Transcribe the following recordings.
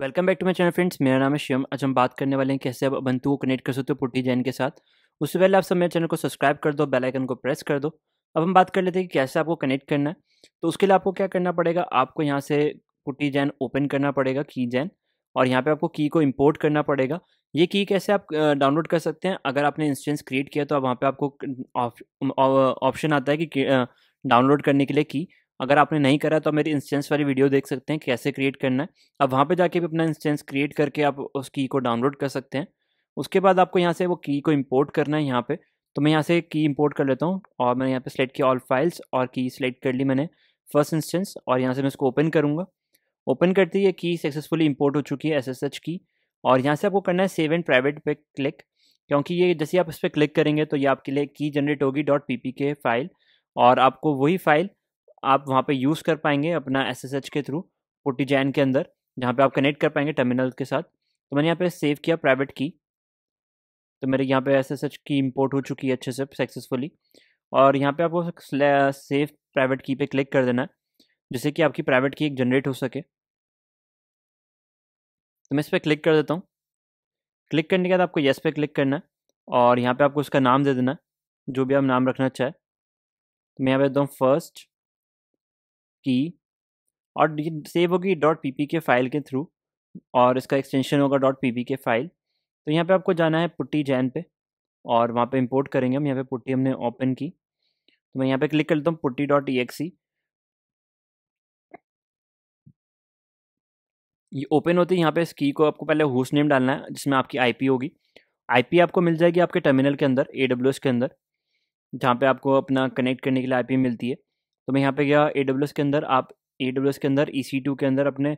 welcome back to my channel friends मेरा नाम है शिवम आज हम बात करने वाले हैं कैसे आप बंतु को कनेक्ट कर सकते हो पुट्टी जैन के साथ उससे पहले आप सब मेरे चैनल को सब्सक्राइब कर दो बेल आइकन को प्रेस कर दो अब हम बात कर लेते हैं कि कैसे आपको कनेक्ट करना है तो उसके लिए आपको क्या करना पड़ेगा आपको यहाँ से पुट्टी जैन ओपन करना पड़ेगा की जैन और यहाँ पर आपको की को इम्पोर्ट करना पड़ेगा ये की कैसे आप डाउनलोड कर सकते हैं अगर आपने इंस्टेंस क्रिएट किया तो वहाँ पर आपको ऑप्शन आता है कि डाउनलोड करने के लिए की अगर आपने नहीं करा तो मेरी इंस्टेंस वाली वीडियो देख सकते हैं कैसे क्रिएट करना है अब वहाँ पे जाके भी अपना इंस्टेंस क्रिएट करके आप उस की को डाउनलोड कर सकते हैं उसके बाद आपको यहाँ से वो की को इम्पोर्ट करना है यहाँ पर तो मैं यहाँ से की इम्पोर्ट कर लेता हूँ और मैंने यहाँ पर सेलेक्ट किया ऑल फाइल्स और की सेलेक्ट कर ली मैंने फर्स्ट इंस्टेंस और यहाँ से मैं इसको ओपन करूँगा ओपन करते ही ये की सक्सेसफुली इम्पोर्ट हो चुकी है एस की और यहाँ से आपको करना है सेव एंड प्राइवेट पे क्लिक क्योंकि ये जैसे आप इस पर क्लिक करेंगे तो ये आपके लिए की जनरेट होगी डॉट पी फाइल और आपको वही फाइल आप वहाँ पे यूज़ कर पाएंगे अपना एस के थ्रू जैन के अंदर जहाँ पे आप कनेक्ट कर पाएंगे टर्मिनल के साथ तो मैंने यहाँ पे सेव किया प्राइवेट की तो मेरे यहाँ पे एस एस एच की इम्पोर्ट हो चुकी है अच्छे से सक्सेसफुली और यहाँ पे आपको सेव प्राइवेट की पे क्लिक कर देना है जिससे कि आपकी प्राइवेट की एक जनरेट हो सके तो मैं इस पर क्लिक कर देता हूँ क्लिक करने के बाद आपको येस पे क्लिक करना है और यहाँ पे आपको उसका नाम दे देना है जो भी आप नाम रखना चाहें तो मैं यहाँ पे देता हूँ फर्स्ट की और सेव होगी डॉट पी के फाइल के थ्रू और इसका एक्सटेंशन होगा डॉट पी के फाइल तो यहाँ पे आपको जाना है पुट्टी जैन पे और वहाँ पे इंपोर्ट करेंगे हम यहाँ पे पुट्टी हमने ओपन की तो मैं यहाँ पे क्लिक करता हूँ पुट्टी डॉट ई एक्सी ये ओपन होती है यहाँ पे इस की को आपको पहले हुस नेम डालना है जिसमें आपकी आईपी होगी आईपी आपको मिल जाएगी आपके टर्मिनल के अंदर ए के अंदर जहाँ पे आपको अपना कनेक्ट करने के लिए आईपी मिलती है तो मैं यहाँ पे गया ए के अंदर आप ए के अंदर ई e के अंदर अपने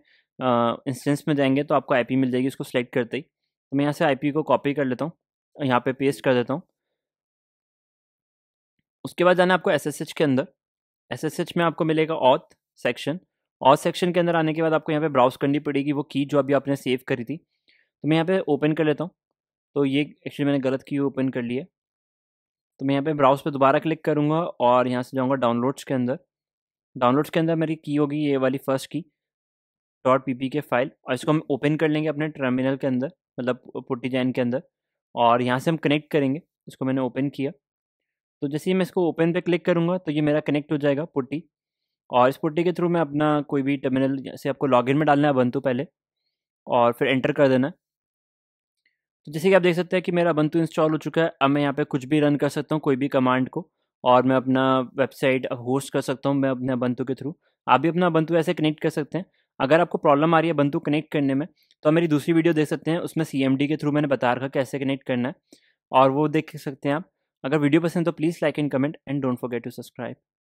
इंस्टेंस में जाएंगे तो आपको आई मिल जाएगी उसको सेलेक्ट करते ही तो मैं यहाँ से आई को कॉपी कर लेता हूँ यहाँ पर पेस्ट कर देता हूँ उसके बाद जाना आपको एस के अंदर एस में आपको मिलेगा ऑथ सेक्शन और सेक्शन के अंदर आने के बाद आपको यहाँ पे ब्राउज करनी पड़ेगी वो की जो अभी आपने सेव करी थी तो मैं यहाँ पे ओपन कर लेता हूँ तो ये एक्चुअली मैंने गलत की ओपन कर लिया तो मैं यहाँ पे ब्राउज पे दोबारा क्लिक करूँगा और यहाँ से जाऊँगा डाउनलोड्स के अंदर डाउनलोड्स के अंदर मेरी की होगी ये वाली फर्स्ट की डॉट पी के फाइल और इसको हम ओपन कर लेंगे अपने टर्मिनल के अंदर मतलब पुट्टी जैन के अंदर और यहाँ से हम कनेक्ट करेंगे इसको मैंने ओपन किया तो जैसे ही मैं इसको ओपन पे क्लिक करूँगा तो ये मेरा कनेक्ट हो जाएगा पुट्टी और इस पुट्टी के थ्रू मैं अपना कोई भी टर्मिनल जैसे आपको लॉगिन में डालना है बंतु पहले और फिर एंटर कर देना तो जैसे कि आप देख सकते हैं कि मेरा बंतु इंस्टॉल हो चुका है अब मैं यहाँ पे कुछ भी रन कर सकता हूँ कोई भी कमांड को और मैं अपना वेबसाइट होस्ट कर सकता हूँ मैं अपने बंतु के थ्रू आप भी अपना बंतु ऐसे कनेक्ट कर सकते हैं अगर आपको प्रॉब्लम आ रही है बंतु कनेक्ट करने में तो आप मेरी दूसरी वीडियो देख सकते हैं उसमें सी के थ्रू मैंने बता रखा कैसे कनेक्ट करना है और वो देख सकते हैं आप अगर वीडियो पसंद तो please like and comment and don't forget to subscribe